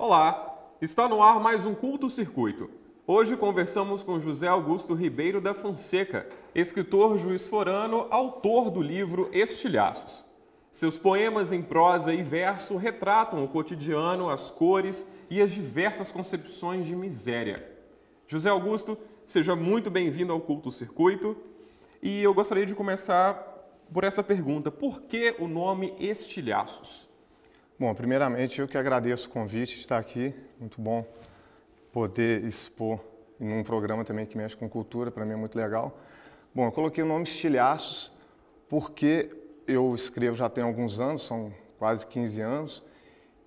Olá, está no ar mais um Culto Circuito. Hoje conversamos com José Augusto Ribeiro da Fonseca, escritor juiz forano, autor do livro Estilhaços. Seus poemas em prosa e verso retratam o cotidiano, as cores e as diversas concepções de miséria. José Augusto, seja muito bem-vindo ao Culto Circuito. E eu gostaria de começar por essa pergunta: por que o nome Estilhaços? Bom, primeiramente eu que agradeço o convite de estar aqui. Muito bom poder expor num programa também que mexe com cultura, para mim é muito legal. Bom, eu coloquei o nome Estilhaços porque eu escrevo já tem alguns anos, são quase 15 anos,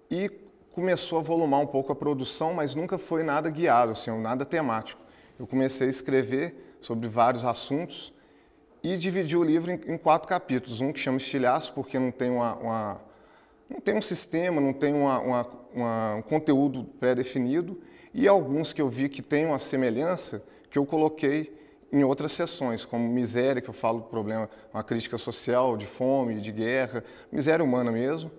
e começou a volumar um pouco a produção, mas nunca foi nada guiado, assim, nada temático. Eu comecei a escrever sobre vários assuntos e dividi o livro em, em quatro capítulos. Um que chama Estilhaços, porque não tem uma, uma não tem um sistema, não tem uma, uma, uma, um conteúdo pré-definido e alguns que eu vi que têm uma semelhança que eu coloquei em outras sessões, como miséria, que eu falo do problema, uma crítica social, de fome, de guerra, miséria humana mesmo.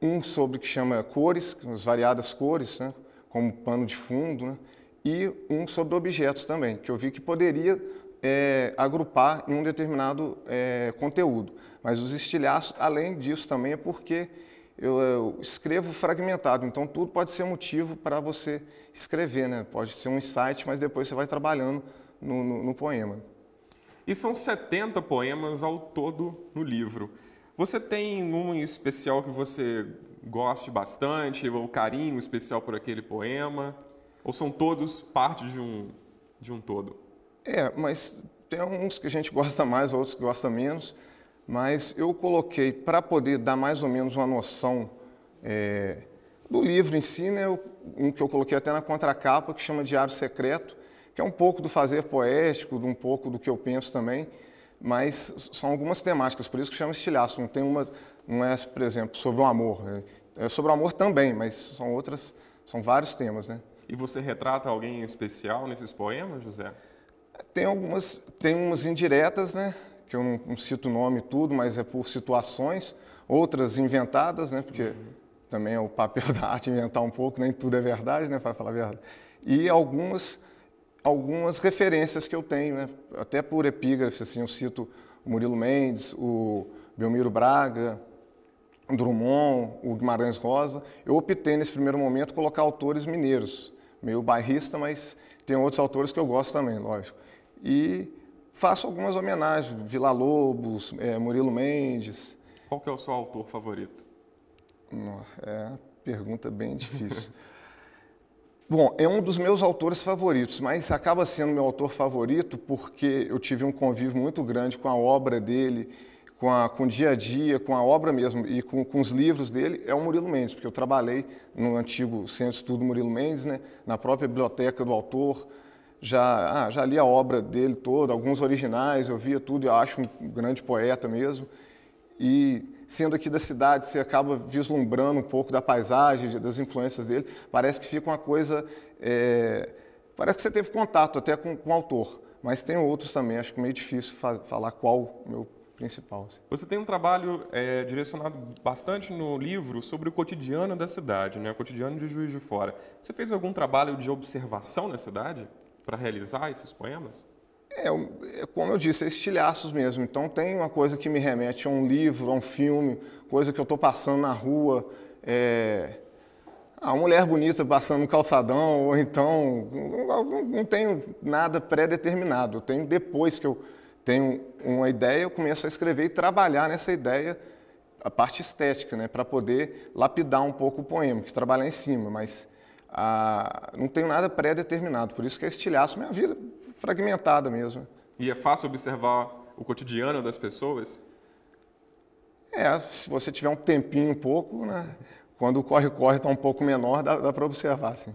Um sobre que chama cores, as variadas cores, né, como pano de fundo, né, e um sobre objetos também, que eu vi que poderia é, agrupar em um determinado é, conteúdo. Mas os estilhaços, além disso também, é porque eu, eu escrevo fragmentado, então tudo pode ser motivo para você escrever, né? Pode ser um insight, mas depois você vai trabalhando no, no, no poema. E são 70 poemas ao todo no livro. Você tem um em especial que você goste bastante, ou carinho especial por aquele poema? Ou são todos parte de um, de um todo? É, mas tem uns que a gente gosta mais, outros que gosta menos mas eu coloquei, para poder dar mais ou menos uma noção é, do livro em si, né, um que eu coloquei até na contracapa, que chama Diário Secreto, que é um pouco do fazer poético, um pouco do que eu penso também, mas são algumas temáticas, por isso que chama estilhaço, não tem uma, não é, por exemplo, sobre o amor, né, é sobre o amor também, mas são outras, são vários temas, né. E você retrata alguém especial nesses poemas, José? Tem algumas, tem umas indiretas, né, que eu não, não cito o nome tudo, mas é por situações, outras inventadas, né? Porque uhum. também é o papel da arte inventar um pouco, nem tudo é verdade, né? Para falar a verdade. E algumas algumas referências que eu tenho, né? Até por epígrafes, assim, eu cito o Murilo Mendes, o Belmiro Braga, o Drummond, o Guimarães Rosa. Eu optei nesse primeiro momento colocar autores mineiros, meio bairrista, mas tem outros autores que eu gosto também, lógico. E faço algumas homenagens, Vila Lobos, é, Murilo Mendes. Qual que é o seu autor favorito? É uma pergunta bem difícil. Bom, é um dos meus autores favoritos, mas acaba sendo meu autor favorito porque eu tive um convívio muito grande com a obra dele, com, a, com o dia a dia, com a obra mesmo e com, com, os livros dele, é o Murilo Mendes, porque eu trabalhei no antigo Centro de Estudo Murilo Mendes, né, na própria biblioteca do autor, já, ah, já li a obra dele toda, alguns originais, eu via tudo, eu acho um grande poeta mesmo. E sendo aqui da cidade, você acaba vislumbrando um pouco da paisagem, das influências dele, parece que fica uma coisa. É, parece que você teve contato até com, com o autor, mas tem outros também, acho que é meio difícil falar qual meu principal. Assim. Você tem um trabalho é, direcionado bastante no livro sobre o cotidiano da cidade, né? o cotidiano de Juiz de Fora. Você fez algum trabalho de observação na cidade? para realizar esses poemas? É, é, como eu disse, é estilhaços mesmo. Então tem uma coisa que me remete a um livro, a um filme, coisa que eu estou passando na rua, é... a mulher bonita passando no calçadão, ou então não, não tenho nada pré-determinado. tenho depois que eu tenho uma ideia, eu começo a escrever e trabalhar nessa ideia a parte estética, né, para poder lapidar um pouco o poema, que trabalhar em cima, mas ah, não tenho nada pré-determinado, por isso que é estilhaço minha vida, fragmentada mesmo. E é fácil observar o cotidiano das pessoas? É, se você tiver um tempinho um pouco, né? quando o corre-corre está um pouco menor, dá, dá para observar, sim.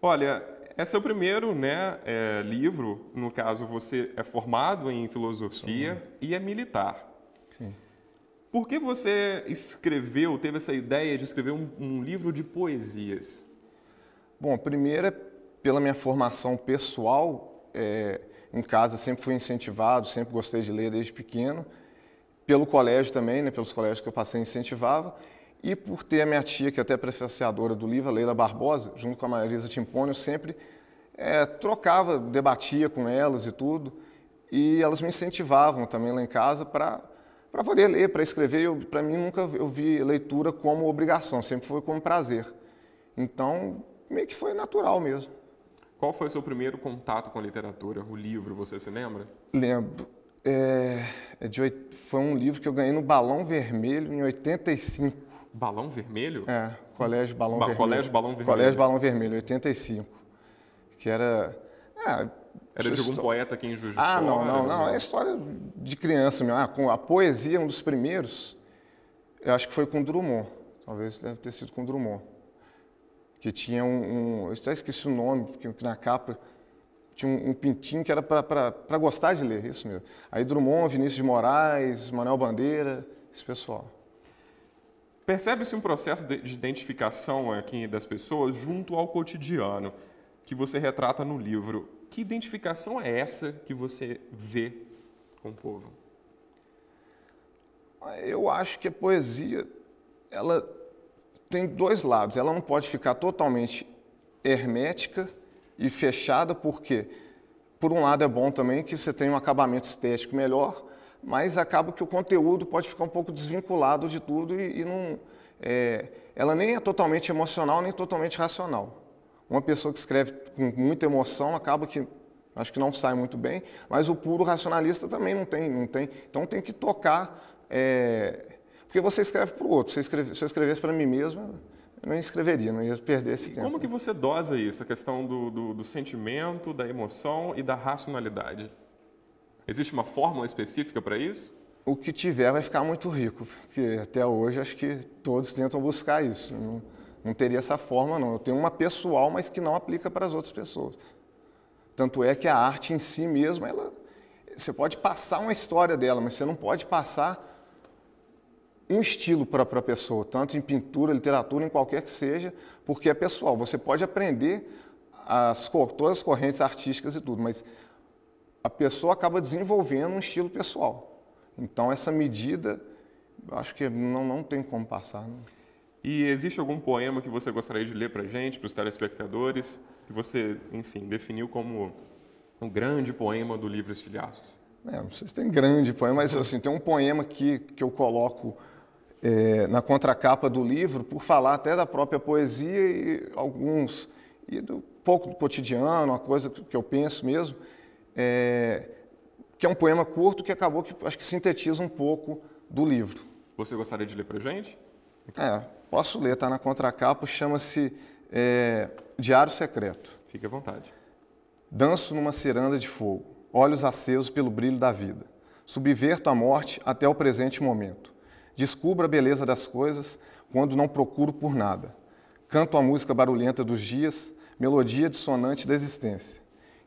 Olha, esse é o primeiro né, é, livro, no caso você é formado em filosofia sim. e é militar. Sim. Por que você escreveu, teve essa ideia de escrever um, um livro de poesias? Bom, a primeira, é pela minha formação pessoal, é, em casa sempre fui incentivado, sempre gostei de ler desde pequeno, pelo colégio também, né, pelos colégios que eu passei incentivava, e por ter a minha tia, que é até prefaciadora do livro, a Leila Barbosa, junto com a Marisa Timpone, eu sempre é, trocava, debatia com elas e tudo, e elas me incentivavam também lá em casa para para poder ler, para escrever, para mim nunca eu vi leitura como obrigação, sempre foi como prazer. Então, meio que foi natural mesmo. Qual foi o seu primeiro contato com a literatura? O livro, você se lembra? Lembro. É, é foi um livro que eu ganhei no Balão Vermelho em 85. Balão Vermelho? É, Colégio Balão ba Vermelho. Colégio Balão Vermelho. Colégio Balão Vermelho, 85. Que era. É, era de algum poeta aqui em Juiz de Ah, não, não, né? não. É história de criança mesmo. Ah, com a poesia, um dos primeiros, eu acho que foi com Drummond. Talvez deve ter sido com Drummond que tinha um, um eu até esqueci o nome, porque na capa tinha um, um pintinho que era para gostar de ler, isso mesmo. Aí Drummond, Vinícius de Moraes, Manuel Bandeira, esse pessoal. Percebe-se um processo de, de identificação aqui das pessoas junto ao cotidiano que você retrata no livro. Que identificação é essa que você vê com o povo? Eu acho que a poesia, ela tem dois lados. Ela não pode ficar totalmente hermética e fechada, porque, por um lado, é bom também que você tenha um acabamento estético melhor, mas acaba que o conteúdo pode ficar um pouco desvinculado de tudo e, e não. É, ela nem é totalmente emocional, nem totalmente racional. Uma pessoa que escreve com muita emoção acaba que acho que não sai muito bem, mas o puro racionalista também não tem, não tem. Então tem que tocar é, porque você escreve para o outro. Se eu, escreve, se eu escrevesse para mim mesmo, eu não escreveria, não ia perder esse e tempo. Como que você dosa isso, a questão do, do, do sentimento, da emoção e da racionalidade? Existe uma fórmula específica para isso? O que tiver vai ficar muito rico, porque até hoje acho que todos tentam buscar isso. Não, não teria essa forma, não. Eu tenho uma pessoal, mas que não aplica para as outras pessoas. Tanto é que a arte em si mesma, ela, você pode passar uma história dela, mas você não pode passar um estilo para a pessoa, tanto em pintura, literatura, em qualquer que seja, porque é pessoal. Você pode aprender as, todas as correntes artísticas e tudo, mas a pessoa acaba desenvolvendo um estilo pessoal. Então, essa medida, acho que não, não tem como passar. Né? E existe algum poema que você gostaria de ler para a gente, para os telespectadores, que você, enfim, definiu como um grande poema do livro Estilhaços? É, não sei se tem grande poema, mas assim, tem um poema que que eu coloco é, na contracapa do livro por falar até da própria poesia e alguns e do pouco do cotidiano, uma coisa que eu penso mesmo, é, que é um poema curto que acabou que acho que sintetiza um pouco do livro. Você gostaria de ler para gente? Então. É, posso ler. Está na contracapa, chama-se é, Diário Secreto. Fique à vontade. Danço numa ciranda de fogo, olhos acesos pelo brilho da vida. Subverto a morte até o presente momento Descubro a beleza das coisas quando não procuro por nada. Canto a música barulhenta dos dias, melodia dissonante da existência.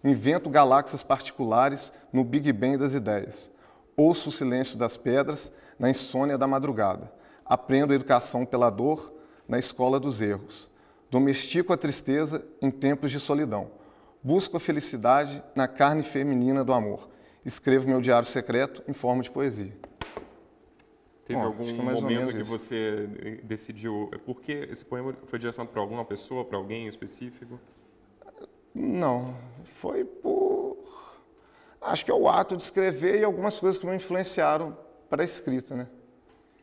Invento galáxias particulares no Big Bang das ideias. Ouço o silêncio das pedras na insônia da madrugada. Aprendo a educação pela dor na escola dos erros. Domestico a tristeza em tempos de solidão. Busco a felicidade na carne feminina do amor. Escrevo meu diário secreto em forma de poesia. Teve Bom, algum é momento que isso. você eh, decidiu. Eh, por que esse poema foi direcionado para alguma pessoa, para alguém específico? Não. Foi por. Acho que é o ato de escrever e algumas coisas que me influenciaram para a escrita, né?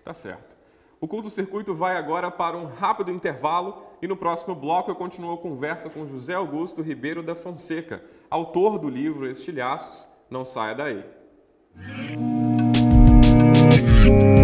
Tá certo. O Culto Circuito vai agora para um rápido intervalo e no próximo bloco eu continuo a conversa com José Augusto Ribeiro da Fonseca, autor do livro Estilhaços. Não saia daí. Música